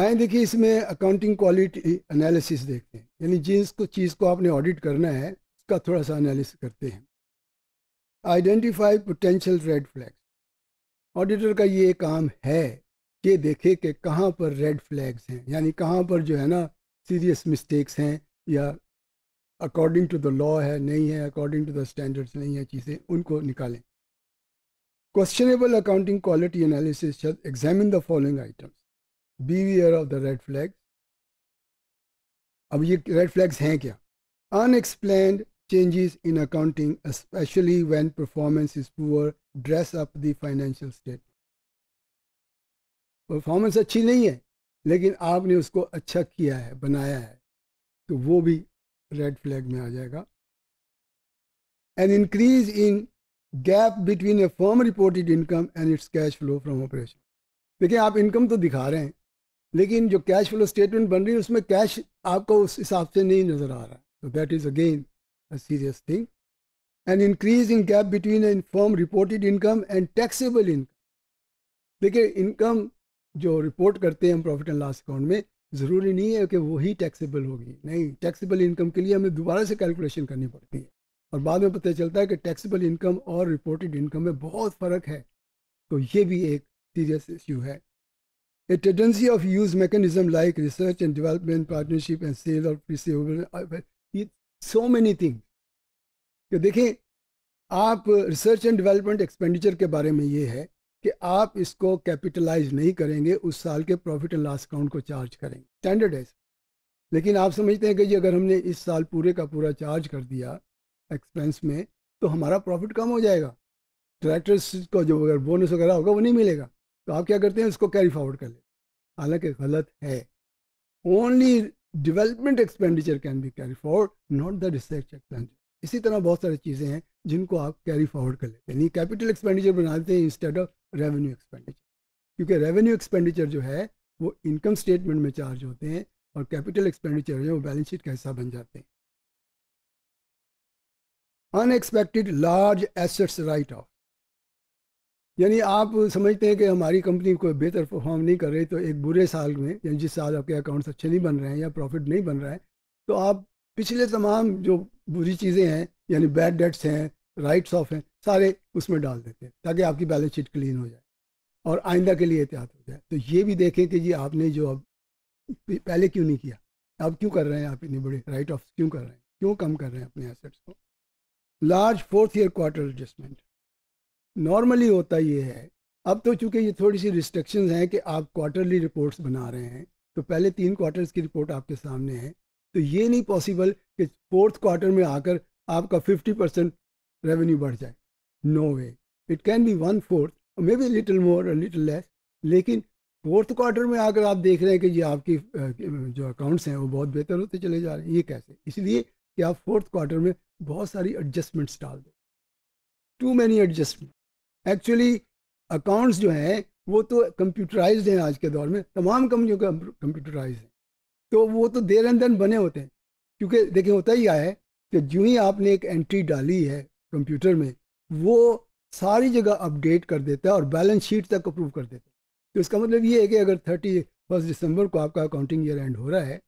आए देखिए इसमें अकाउंटिंग क्वालिटी एनालिसिस देखते हैं यानी जिस को चीज़ को आपने ऑडिट करना है उसका थोड़ा सा एनालिसिस करते हैं identify potential red flags auditor का ये काम है कि देखे कि कहाँ पर रेड फ्लैग्स हैं यानी कहाँ पर जो है ना सीरियस मिस्टेक्स हैं या अकॉर्डिंग टू द लॉ है नहीं है अकॉर्डिंग टू द स्टैंडर्ड्स नहीं है चीज़ें उनको निकालें questionable accounting quality analysis examine the following items be of the red flags अब ये रेड फ्लैग्स हैं क्या unexplained changes in accounting especially when performance is poor dress up the financial state performance अच्छी नहीं है लेकिन आपने उसको अच्छा किया है बनाया है तो वो भी रेड फ्लैग में आ जाएगा an increase in gap between a firm's reported income and its cash flow from operation देखिए आप इनकम तो दिखा रहे हैं लेकिन जो कैश फ्लो स्टेटमेंट बन रही है उसमें कैश आपको उस हिसाब से नहीं नज़र आ रहा है तो that is again a serious thing an increase in gap between firm's reported income and taxable income देखिए इनकम जो रिपोर्ट करते हैं हम प्रॉफिट एंड लॉस अकाउंट में ज़रूरी नहीं है कि वही टैक्सेबल होगी नहीं टैक्सेबल इनकम के लिए हमें दोबारा से कैलकुलेशन करनी पड़ती है और बाद में पता चलता है कि टैक्सेबल इनकम और रिपोर्टेड इनकम में बहुत फ़र्क है तो ये भी एक सीरियस इश्यू है A tendency of use mechanism like research and development, partnership and sale of receivable, uh, so many things. तो देखें आप रिसर्च एंड डेवलपमेंट एक्सपेंडिचर के बारे में ये है कि आप इसको कैपिटलाइज नहीं करेंगे उस साल के प्रॉफिट एंड लॉस अकाउंट को चार्ज करेंगे स्टैंडर्ड है लेकिन आप समझते हैं कि जी अगर हमने इस साल पूरे का पूरा चार्ज कर दिया एक्सपेंस में तो हमारा प्रॉफिट कम हो जाएगा डायरेक्टर्स को जो अगर बोनस वगैरह होगा वो नहीं मिलेगा तो आप क्या करते हैं उसको कैरी फॉरवर्ड कर लेते हालांकि गलत है only development expenditure can be carry forward not the research expenditure इसी तरह बहुत सारी चीज़ें हैं जिनको आप कैरी फॉरवर्ड कर लेते हैं यानी कैपिटल एक्सपेंडिचर बना देते हैं इंस्टेड ऑफ रेवेन्यू एक्सपेंडिचर क्योंकि रेवेन्यू एक्सपेंडिचर जो है वो इनकम स्टेटमेंट में चार्ज होते हैं और कैपिटल एक्सपेंडिचर जो है वो बैलेंस शीट का हिस्सा बन जाते हैं unexpected large assets write off यानी आप समझते हैं कि हमारी कंपनी कोई बेहतर परफॉर्म नहीं कर रही तो एक बुरे साल में यानी जिस साल आपके अकाउंट्स अच्छे नहीं बन रहे हैं या प्रॉफिट नहीं बन रहा है तो आप पिछले तमाम जो बुरी चीज़ें हैं यानी बैड डेट्स हैं राइट्स ऑफ हैं सारे उसमें डाल देते हैं ताकि आपकी बैलेंस शीट क्लीन हो जाए और आइंदा के लिए एहतियात हो जाए तो ये भी देखें कि जी आपने जो अब पहले क्यों नहीं किया आप क्यों कर रहे हैं आप इतने बड़े राइट ऑफ क्यों कर रहे हैं क्यों कम कर रहे हैं अपने एसेट्स को large fourth year quarter adjustment normally होता ये है अब तो चूंकि ये थोड़ी सी रिस्ट्रिक्शंस हैं कि आप क्वार्टरली रिपोर्ट्स बना रहे हैं तो पहले तीन क्वार्टर्स की रिपोर्ट आपके सामने है तो ये नहीं पॉसिबल कि फोर्थ क्वार्टर में आकर आपका फिफ्टी परसेंट रेवेन्यू बढ़ जाए no way it can be one fourth maybe little more little less लेकिन फोर्थ क्वार्टर में आकर आप देख रहे हैं कि ये आपकी जो अकाउंट्स हैं वो बहुत बेहतर होते चले जा रहे हैं ये कैसे इसलिए कि आप फोर्थ क्वार्टर में बहुत सारी एडजस्टमेंट्स डाल दें too many adjustment actually accounts जो हैं वो तो कंप्यूटराइज हैं आज के दौर में तमाम कंपनियों के कंप्यूटराइज हैं तो वो तो देर एंड देन बने होते हैं क्योंकि देखिए होता ही है कि जो ही आपने एक एंट्री डाली है कंप्यूटर में वो सारी जगह अपडेट कर देता है और बैलेंस शीट तक अप्रूव कर देता है तो इसका मतलब ये है कि अगर थर्टी फर्स्ट दिसंबर को आपका अकाउंटिंग ईयर एंड हो रहा है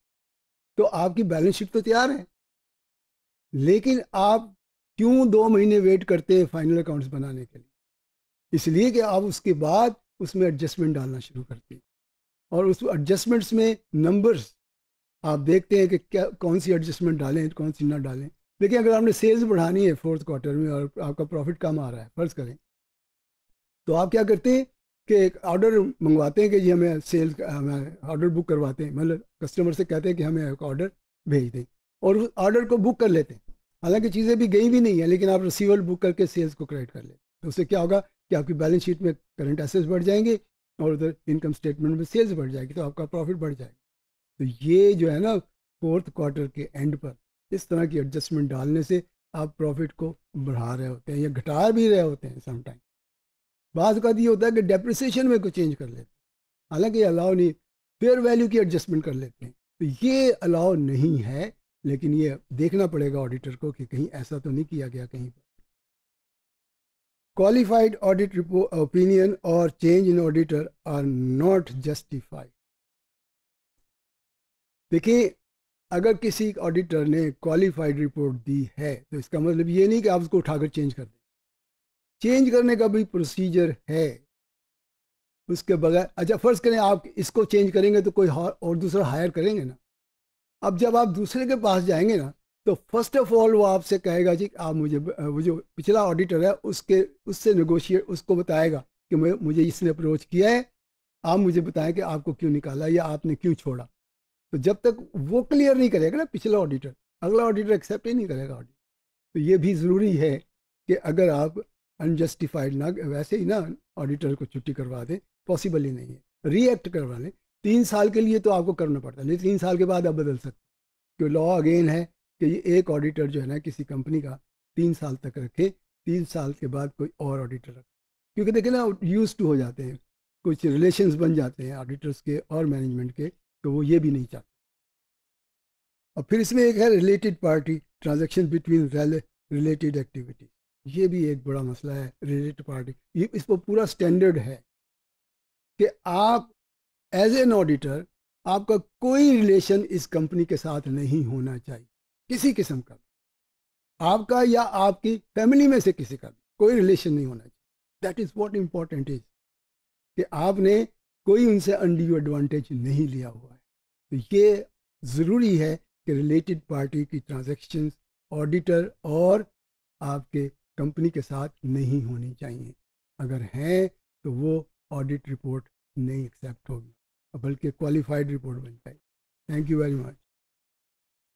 तो आपकी बैलेंस शीट तो तैयार है लेकिन आप क्यों दो महीने वेट करते हैं फाइनल अकाउंट्स बनाने के लिए इसलिए कि आप उसके बाद उसमें एडजस्टमेंट डालना शुरू करते हैं और उस एडजस्टमेंट्स में नंबर्स आप देखते हैं कि क्या कौन सी एडजस्टमेंट डालें कौन सी ना डालें देखिए अगर आपने सेल्स बढ़ानी है फोर्थ क्वार्टर में और आपका प्रॉफिट कम आ रहा है फर्ज करें तो आप क्या करते हैं कि एक ऑर्डर मंगवाते हैं कि जी हमें सेल्स हमें ऑर्डर बुक करवाते हैं मतलब कस्टमर से कहते हैं कि हमें एक ऑर्डर भेज दें और उस ऑर्डर को बुक कर लेते हैं हालांकि चीज़ें भी गई भी नहीं है लेकिन आप रिसीवर बुक करके सेल्स को क्रेडिट कर लेते हैं तो उससे क्या होगा कि आपकी बैलेंस शीट में करंट एसेट्स बढ़ जाएंगे और उधर इनकम स्टेटमेंट में सेल्स बढ़ जाएगी तो आपका प्रॉफिट बढ़ जाएगा तो ये जो है ना फोर्थ क्वार्टर के एंड पर इस तरह की एडजस्टमेंट डालने से आप प्रॉफिट को बढ़ा रहे होते हैं या घटा भी रहे होते हैं समटाइम बाद का ये होता है कि डेप्रिसिएशन में कोई चेंज कर लेते हैं हालांकि अलाउ नहीं फेयर वैल्यू की एडजस्टमेंट कर लेते हैं तो ये अलाउ नहीं है लेकिन ये देखना पड़ेगा ऑडिटर को कि कहीं ऐसा तो नहीं किया गया कहीं पर qualified audit report, opinion or change in auditor are not justified देखिए अगर किसी ऑडिटर ने क्वालिफाइड रिपोर्ट दी है तो इसका मतलब ये नहीं कि आप उसको उठाकर चेंज कर दें चेंज करने का भी प्रोसीजर है उसके बगैर अच्छा फर्ज करें आप इसको चेंज करेंगे तो कोई और दूसरा हायर करेंगे ना अब जब आप दूसरे के पास जाएंगे ना तो फर्स्ट ऑफ ऑल वो आपसे कहेगा जी आप मुझे वो जो पिछला ऑडिटर है उसके उससे नेगोशिएट उसको बताएगा कि मुझे इसने अप्रोच किया है आप मुझे बताएं कि आपको क्यों निकाला या आपने क्यों छोड़ा तो जब तक वो क्लियर नहीं करेगा ना पिछला ऑडिटर अगला ऑडिटर एक्सेप्ट ही नहीं करेगा ऑडिटर तो ये भी ज़रूरी है कि अगर आप अनजस्टिफाइड ना वैसे ही ना ऑडिटर को छुट्टी करवा दें पॉसिबल ही नहीं है रीएक्ट करवा लें तीन साल के लिए तो आपको करना पड़ता है नहीं तो तीन साल के बाद आप बदल सकते क्यों लॉ अगेन है कि ये एक ऑडिटर जो है ना किसी कंपनी का तीन साल तक रखें तीन साल के बाद कोई और ऑडिटर रखे क्योंकि देखें ना यूज़ टू हो जाते हैं कुछ रिलेशंस बन जाते हैं ऑडिटर्स के और मैनेजमेंट के तो वो ये भी नहीं चाहते और फिर इसमें एक है related party transaction between related activity ये भी एक बड़ा मसला है रिलेटेड पार्टी ये इस पर पूरा स्टैंडर्ड है कि आप एज एन ऑडिटर आपका कोई रिलेशन इस कंपनी के साथ नहीं होना चाहिए किसी किस्म का आपका या आपकी फैमिली में से किसी का कोई रिलेशन नहीं होना चाहिए that is what important is कि आपने कोई उनसे अनड्यू एडवांटेज नहीं लिया हुआ है तो ये ज़रूरी है कि रिलेटेड पार्टी की ट्रांजेक्शन ऑडिटर और आपके कंपनी के साथ नहीं होनी चाहिए अगर हैं तो वो ऑडिट रिपोर्ट नहीं एक्सेप्ट होगी बल्कि क्वालिफाइड रिपोर्ट बन जाएगी थैंक यू वेरी मच